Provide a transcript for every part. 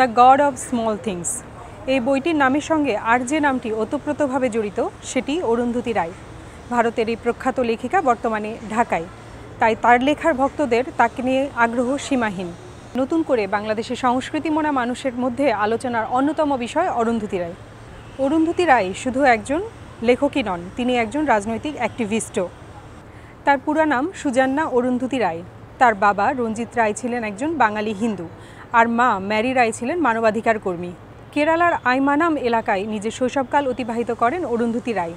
the God of Small Things এই বইটির নামের সঙ্গে আর যে নামটি ওতপ্রোতভাবে জড়িত সেটি অরুন্ধতী রায় ভারতের এই প্রখ্যাত লেখিকা বর্তমানে ঢাকায় তাই তার লেখার ভক্তদের তাকে নিয়ে আগ্রহ সীমাহীন নতুন করে বাংলাদেশের সংস্কৃতিমোনা মানুষের মধ্যে আলোচনার অন্যতম বিষয় অরুন্ধতী রায় অরুন্ধতী রায় শুধু একজন লেখকই নন তিনি একজন রাজনৈতিক অ্যাক্টিভিস্টও তার পুরা নাম সুজান্না অরুন্ধতী রায় তার বাবা রঞ্জিত রায় ছিলেন একজন বাঙালি হিন্দু আর মা ম্যারি রায় ছিলেন মানবাধিকার কর্মী কেরালার আইমানাম এলাকায় নিজের শৈশবকাল অতিবাহিত করেন অরুন্ধতি রায়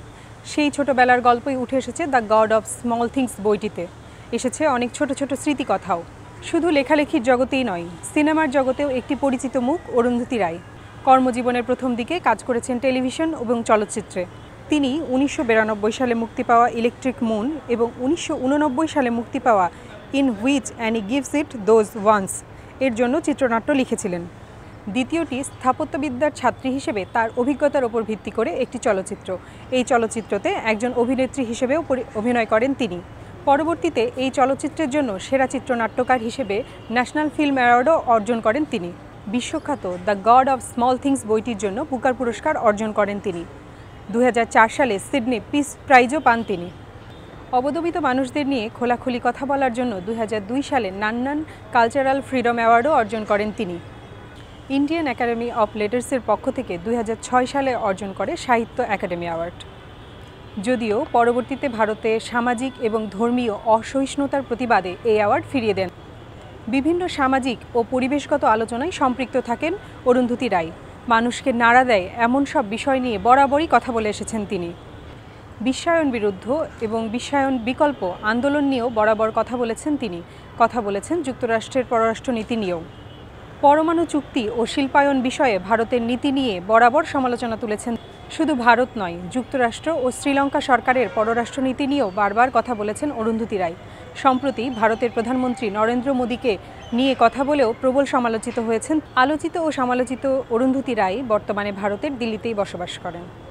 সেই ছোটবেলার গল্পই উঠে এসেছে The God of Small Things বইটিতে এসেছে অনেক ছোট ছোট স্মৃতিকথাও শুধু লেখালেখির জগতেই নয় সিনেমার জগতেও একটি পরিচিত মুখ অরুন্ধতি রায় কর্মজীবনের প্রথম দিকে কাজ করেছেন টেলিভিশন এবং চলচ্চিত্রে তিনি উনিশশো সালে মুক্তি পাওয়া ইলেকট্রিক মুন এবং উনিশশো সালে মুক্তি পাওয়া In Which Annie Gives It Those Ones এর জন্য চিত্রনাট্য লিখেছিলেন দ্বিতীয়টি স্থাপত্যবিদ্যার ছাত্রী হিসেবে তার অভিজ্ঞতার ওপর ভিত্তি করে একটি চলচ্চিত্র এই চলচ্চিত্রতে একজন অভিনেত্রী হিসেবেও অভিনয় করেন তিনি পরবর্তীতে এই চলচ্চিত্রের জন্য সেরা চিত্রনাট্যকার হিসেবে ন্যাশনাল ফিল্ম অ্যাওয়ার্ডও অর্জন করেন তিনি বিশ্বখ্যাত The God of Small Things বইটির জন্য পুকার পুরস্কার অর্জন করেন তিনি দু সালে সিডনি পিস প্রাইজও পান তিনি অবদমিত মানুষদের নিয়ে খোলাখুলি কথা বলার জন্য দুই সালে নান্নান কালচারাল ফ্রিডম অ্যাওয়ার্ডও অর্জন করেন তিনি ইন্ডিয়ান একাডেমি অফ লেটার্সের পক্ষ থেকে দুই সালে অর্জন করে সাহিত্য একাডেমি অ্যাওয়ার্ড যদিও পরবর্তীতে ভারতে সামাজিক এবং ধর্মীয় অসহিষ্ণুতার প্রতিবাদে এই অ্যাওয়ার্ড ফিরিয়ে দেন বিভিন্ন সামাজিক ও পরিবেশগত আলোচনায় সম্পৃক্ত থাকেন অরুন্ধতী রায় মানুষকে নাড়া দেয় এমন সব বিষয় নিয়ে বরাবরই কথা বলে এসেছেন তিনি বিশ্বায়ন বিরুদ্ধ এবং বিশ্বায়ন বিকল্প আন্দোলন নিয়েও বরাবর কথা বলেছেন তিনি কথা বলেছেন যুক্তরাষ্ট্রের পররাষ্ট্রনীতি নিয়েও পরমাণু চুক্তি ও শিল্পায়ন বিষয়ে ভারতের নীতি নিয়ে বরাবর সমালোচনা তুলেছেন শুধু ভারত নয় যুক্তরাষ্ট্র ও শ্রীলঙ্কা সরকারের পররাষ্ট্রনীতি নিয়েও বারবার কথা বলেছেন অরুন্ধতী রায় সম্প্রতি ভারতের প্রধানমন্ত্রী নরেন্দ্র মোদীকে নিয়ে কথা বলেও প্রবল সমালোচিত হয়েছেন আলোচিত ও সমালোচিত অরুন্ধতী রায় বর্তমানে ভারতের দিল্লিতেই বসবাস করেন